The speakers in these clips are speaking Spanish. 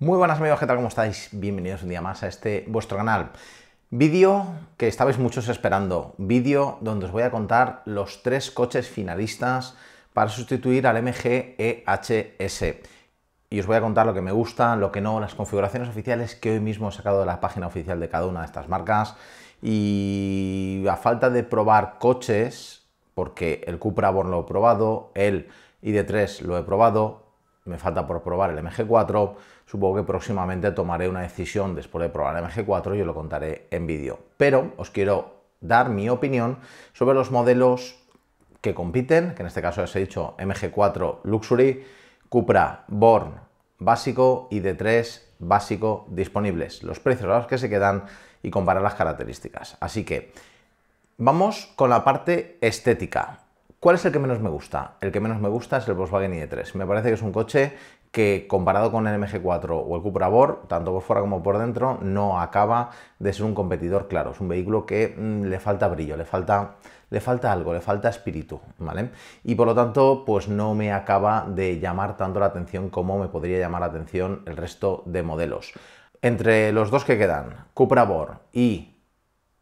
Muy buenas amigos, ¿qué tal? ¿Cómo estáis? Bienvenidos un día más a este vuestro canal. Vídeo que estabais muchos esperando, vídeo donde os voy a contar los tres coches finalistas para sustituir al MG EHS. Y os voy a contar lo que me gusta, lo que no, las configuraciones oficiales que hoy mismo he sacado de la página oficial de cada una de estas marcas. Y a falta de probar coches, porque el Cupra Born lo he probado, el ID3 lo he probado, me falta por probar el MG4, supongo que próximamente tomaré una decisión después de probar el MG4 y os lo contaré en vídeo. Pero os quiero dar mi opinión sobre los modelos que compiten, que en este caso os he dicho MG4 Luxury, Cupra Born básico y D3 básico disponibles, los precios a los que se quedan y comparar las características. Así que vamos con la parte estética. ¿Cuál es el que menos me gusta? El que menos me gusta es el Volkswagen e 3 Me parece que es un coche que comparado con el MG4 o el Cupra tanto por fuera como por dentro, no acaba de ser un competidor claro. Es un vehículo que mm, le falta brillo, le falta, le falta algo, le falta espíritu, ¿vale? Y por lo tanto, pues no me acaba de llamar tanto la atención como me podría llamar la atención el resto de modelos. Entre los dos que quedan, Cupra Born y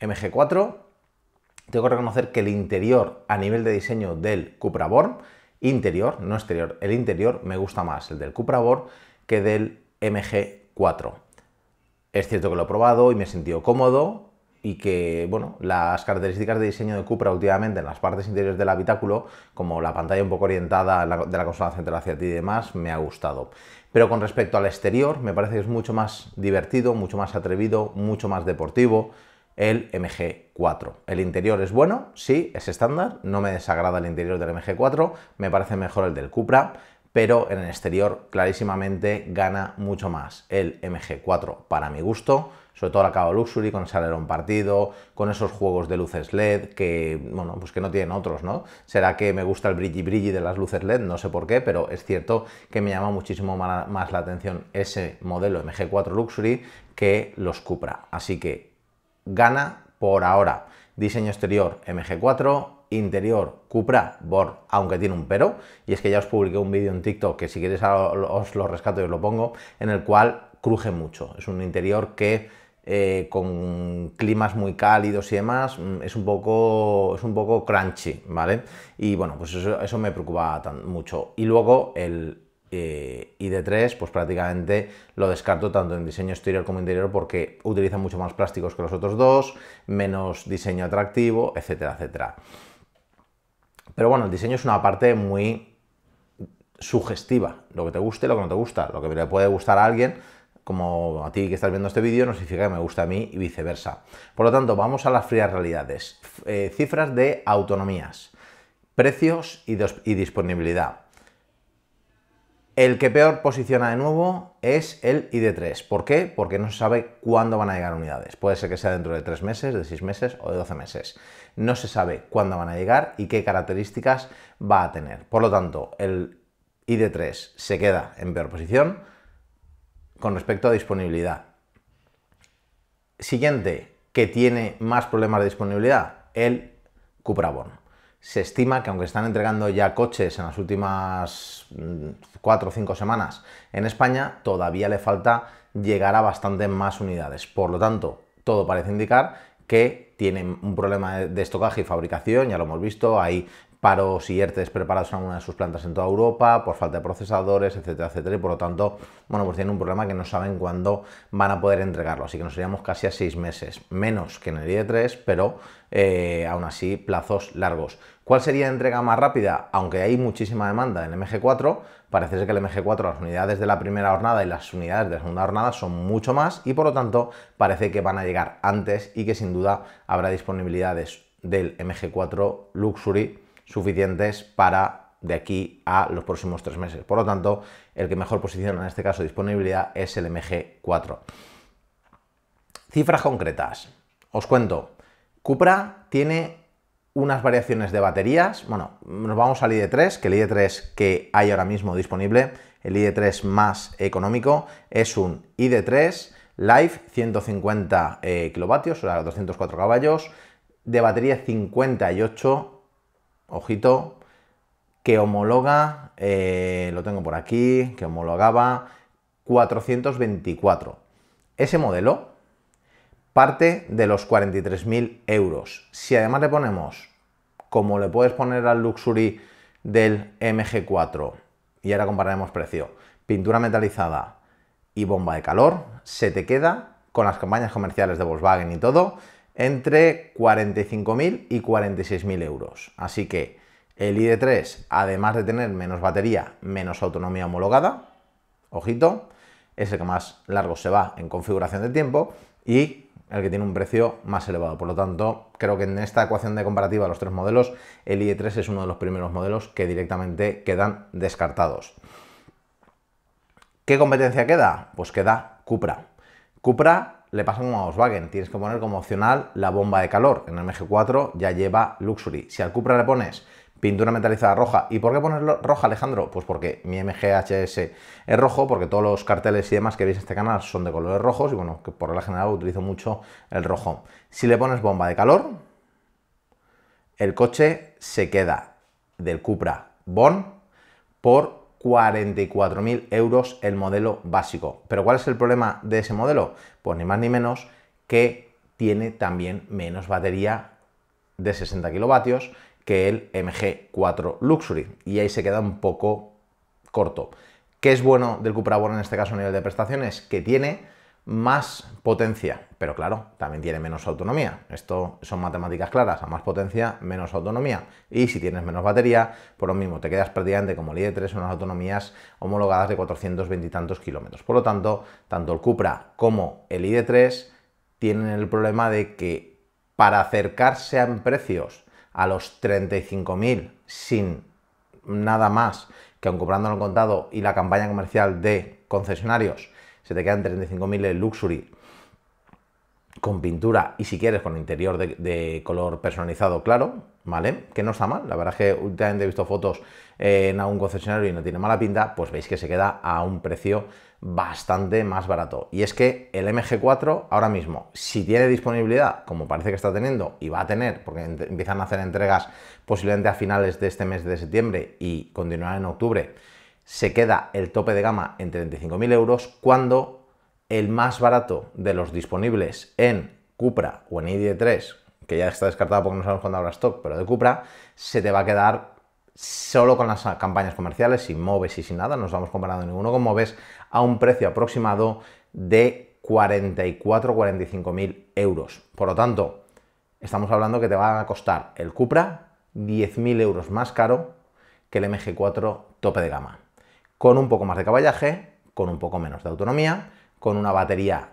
MG4, tengo que reconocer que el interior a nivel de diseño del Cupra Born, interior, no exterior, el interior me gusta más el del Cupra Born que del MG4. Es cierto que lo he probado y me he sentido cómodo y que, bueno, las características de diseño de Cupra últimamente en las partes interiores del habitáculo, como la pantalla un poco orientada de la consola central hacia ti y demás, me ha gustado. Pero con respecto al exterior, me parece que es mucho más divertido, mucho más atrevido, mucho más deportivo, el MG4. El interior es bueno, sí, es estándar, no me desagrada el interior del MG4, me parece mejor el del Cupra, pero en el exterior clarísimamente gana mucho más el MG4 para mi gusto, sobre todo el acabado luxury con salerón partido, con esos juegos de luces LED que, bueno, pues que no tienen otros, ¿no? Será que me gusta el brilli brilli de las luces LED, no sé por qué, pero es cierto que me llama muchísimo más la atención ese modelo MG4 Luxury que los Cupra. Así que gana por ahora. Diseño exterior MG4, interior Cupra Born, aunque tiene un pero, y es que ya os publiqué un vídeo en TikTok que si queréis os lo rescato y os lo pongo, en el cual cruje mucho. Es un interior que eh, con climas muy cálidos y demás, mm, es un poco, es un poco crunchy, ¿vale? Y bueno, pues eso, me preocupa mucho. Y luego el y de 3, pues prácticamente lo descarto tanto en diseño exterior como interior porque utiliza mucho más plásticos que los otros dos, menos diseño atractivo, etcétera, etcétera. Pero bueno, el diseño es una parte muy sugestiva, lo que te guste, lo que no te gusta, lo que le puede gustar a alguien, como a ti que estás viendo este vídeo, no significa que me guste a mí y viceversa. Por lo tanto, vamos a las frías realidades. Eh, cifras de autonomías, precios y disponibilidad. El que peor posiciona de nuevo es el ID3. ¿Por qué? Porque no se sabe cuándo van a llegar unidades. Puede ser que sea dentro de 3 meses, de 6 meses o de 12 meses. No se sabe cuándo van a llegar y qué características va a tener. Por lo tanto, el ID3 se queda en peor posición con respecto a disponibilidad. Siguiente, que tiene más problemas de disponibilidad, el Born. Se estima que aunque están entregando ya coches en las últimas 4 mm, o 5 semanas en España, todavía le falta llegar a bastante más unidades. Por lo tanto, todo parece indicar que tienen un problema de estocaje y fabricación, ya lo hemos visto, hay paros y ERTES preparados en alguna de sus plantas en toda Europa, por falta de procesadores, etcétera, etcétera, y por lo tanto, bueno, pues tienen un problema que no saben cuándo van a poder entregarlo, así que nos iríamos casi a seis meses, menos que en el ie 3 pero eh, aún así plazos largos. ¿Cuál sería la entrega más rápida? Aunque hay muchísima demanda en MG4, parece ser que el MG4, las unidades de la primera jornada y las unidades de la segunda hornada son mucho más y por lo tanto parece que van a llegar antes y que sin duda habrá disponibilidades del MG4 Luxury suficientes para de aquí a los próximos tres meses. Por lo tanto, el que mejor posiciona en este caso disponibilidad es el MG4. Cifras concretas. Os cuento, Cupra tiene unas variaciones de baterías. Bueno, nos vamos al ID3, que el ID3 que hay ahora mismo disponible, el ID3 más económico, es un ID3 Life 150 kilovatios, o sea, 204 caballos, de batería 58 ojito, que homologa, eh, lo tengo por aquí, que homologaba 424. Ese modelo parte de los 43.000 euros. Si además le ponemos, como le puedes poner al Luxury del MG4, y ahora compararemos precio, pintura metalizada y bomba de calor, se te queda con las campañas comerciales de Volkswagen y todo, entre 45.000 y 46.000 euros. Así que el ID3, además de tener menos batería, menos autonomía homologada, ojito, es el que más largo se va en configuración de tiempo y el que tiene un precio más elevado. Por lo tanto, creo que en esta ecuación de comparativa los tres modelos, el ID3 es uno de los primeros modelos que directamente quedan descartados. ¿Qué competencia queda? Pues queda Cupra. Cupra le pasa como a Volkswagen, tienes que poner como opcional la bomba de calor. En el MG4 ya lleva Luxury. Si al Cupra le pones pintura metalizada roja. ¿Y por qué ponerlo roja, Alejandro? Pues porque mi MGHS es rojo, porque todos los carteles y demás que veis en este canal son de colores rojos y bueno, que por la general utilizo mucho el rojo. Si le pones bomba de calor, el coche se queda del Cupra Bon por 44.000 euros el modelo básico. Pero ¿cuál es el problema de ese modelo? Pues ni más ni menos que tiene también menos batería de 60 kilovatios que el MG4 Luxury y ahí se queda un poco corto. ¿Qué es bueno del Cupra Born en este caso a nivel de prestaciones? Que tiene más potencia, pero claro, también tiene menos autonomía. Esto son matemáticas claras, a más potencia, menos autonomía. Y si tienes menos batería, por lo mismo, te quedas prácticamente como el ID3 unas autonomías homologadas de 420 y tantos kilómetros. Por lo tanto, tanto el Cupra como el ID3 tienen el problema de que para acercarse a precios a los 35.000 sin nada más que un comprándolo en contado y la campaña comercial de concesionarios se te quedan 35.000 en Luxury con pintura y si quieres con interior de, de, color personalizado claro, ¿vale? Que no está mal, la verdad es que últimamente he visto fotos en algún concesionario y no tiene mala pinta, pues veis que se queda a un precio bastante más barato. Y es que el MG4 ahora mismo, si tiene disponibilidad, como parece que está teniendo, y va a tener, porque empiezan a hacer entregas posiblemente a finales de este mes de septiembre y continuarán en octubre, se queda el tope de gama en 35.000 euros cuando el más barato de los disponibles en Cupra o en ID3, que ya está descartado porque no sabemos cuándo habrá stock, pero de Cupra, se te va a quedar solo con las campañas comerciales, sin moves y sin nada, no vamos comparando ninguno con moves, a un precio aproximado de 44-45 mil euros. Por lo tanto, estamos hablando que te va a costar el Cupra 10.000 euros más caro que el MG4 tope de gama con un poco más de caballaje, con un poco menos de autonomía, con una batería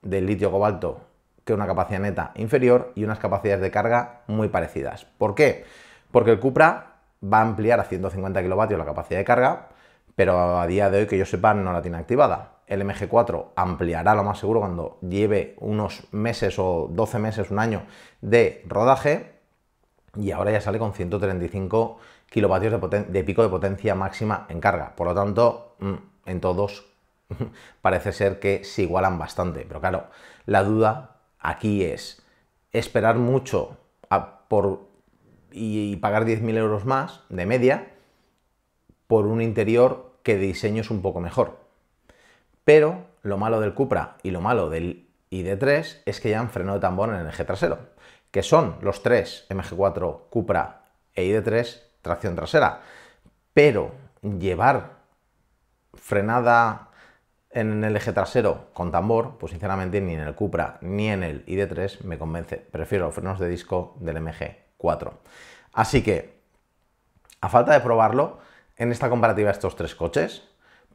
de litio cobalto que una capacidad neta inferior y unas capacidades de carga muy parecidas. ¿Por qué? Porque el Cupra va a ampliar a 150 kilovatios la capacidad de carga, pero a día de hoy que yo sepa no la tiene activada. El MG4 ampliará lo más seguro cuando lleve unos meses o 12 meses, un año de rodaje y ahora ya sale con 135 kilovatios de, de pico de potencia máxima en carga. Por lo tanto, mm, en todos parece ser que se igualan bastante. Pero claro, la duda aquí es esperar mucho por, y, pagar 10.000 euros más de media por un interior que de diseño es un poco mejor. Pero lo malo del Cupra y lo malo del ID3 es que ya han freno de tambor en el eje trasero que son los tres MG4 Cupra e ID3 tracción trasera. Pero llevar frenada en el eje trasero con tambor, pues sinceramente ni en el Cupra ni en el ID3 me convence. Prefiero los frenos de disco del MG4. Así que, a falta de probarlo, en esta comparativa estos tres coches,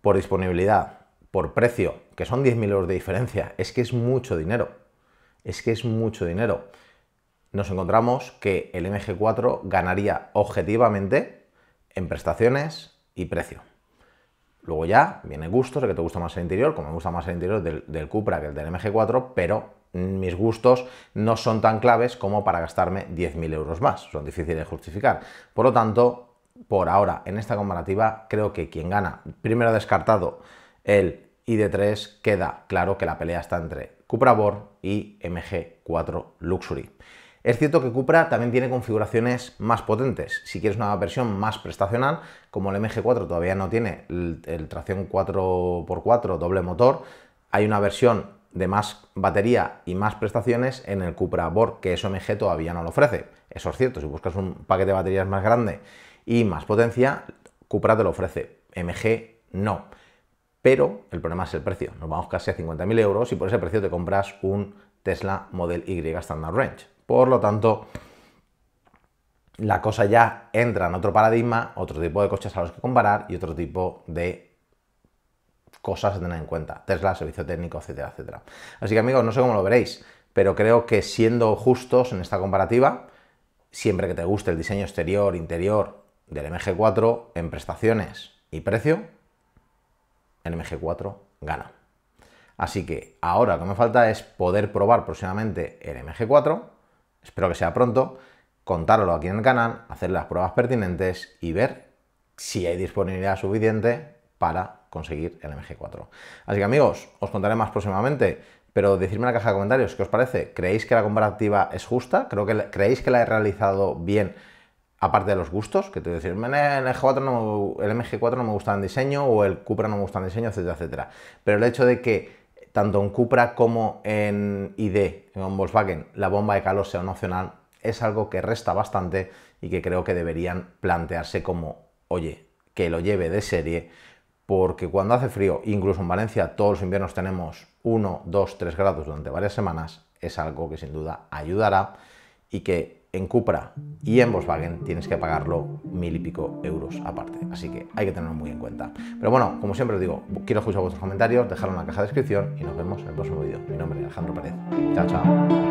por disponibilidad, por precio, que son 10.000 euros de diferencia, es que es mucho dinero. Es que es mucho dinero nos encontramos que el MG4 ganaría objetivamente en prestaciones y precio. Luego ya viene gustos, el que te gusta más el interior, como me gusta más el interior del, Cupra que el del MG4, pero mis gustos no son tan claves como para gastarme 10.000 euros más, son difíciles de justificar. Por lo tanto, por ahora, en esta comparativa, creo que quien gana, primero descartado el ID3, queda claro que la pelea está entre Cupra Born y MG4 Luxury. Es cierto que Cupra también tiene configuraciones más potentes. Si quieres una versión más prestacional, como el MG4 todavía no tiene el, tracción 4x4 doble motor, hay una versión de más batería y más prestaciones en el Cupra Borg, que eso MG todavía no lo ofrece. Eso es cierto, si buscas un paquete de baterías más grande y más potencia, Cupra te lo ofrece, MG no. Pero el problema es el precio. Nos vamos casi a 50.000 euros y por ese precio te compras un Tesla Model Y Standard Range. Por lo tanto, la cosa ya entra en otro paradigma, otro tipo de coches a los que comparar y otro tipo de cosas a tener en cuenta. Tesla, servicio técnico, etcétera, etcétera. Así que amigos, no sé cómo lo veréis, pero creo que siendo justos en esta comparativa, siempre que te guste el diseño exterior, interior del MG4 en prestaciones y precio, el MG4 gana. Así que ahora lo que me falta es poder probar próximamente el MG4 Espero que sea pronto, contarlo aquí en el canal, hacer las pruebas pertinentes y ver si hay disponibilidad suficiente para conseguir el MG4. Así que amigos, os contaré más próximamente, pero decidme en la caja de comentarios qué os parece. ¿Creéis que la comparativa es justa? ¿Creo que, ¿Creéis que la he realizado bien? aparte de los gustos, que te voy el MG4 no, me gusta en diseño o el Cupra no me gusta en diseño, etcétera, etcétera. Pero el hecho de que tanto en Cupra como en ID, en Volkswagen, la bomba de calor sea es algo que resta bastante y que creo que deberían plantearse como, oye, que lo lleve de serie, porque cuando hace frío, incluso en Valencia todos los inviernos tenemos 1, 2, 3 grados durante varias semanas, es algo que sin duda ayudará y que en Cupra y en Volkswagen tienes que pagarlo mil y pico euros aparte. Así que hay que tenerlo muy en cuenta. Pero bueno, como siempre os digo, quiero escuchar vuestros comentarios, dejadlo en la caja de descripción y nos vemos en el próximo vídeo. Mi nombre es Alejandro Pérez. Chao, chao.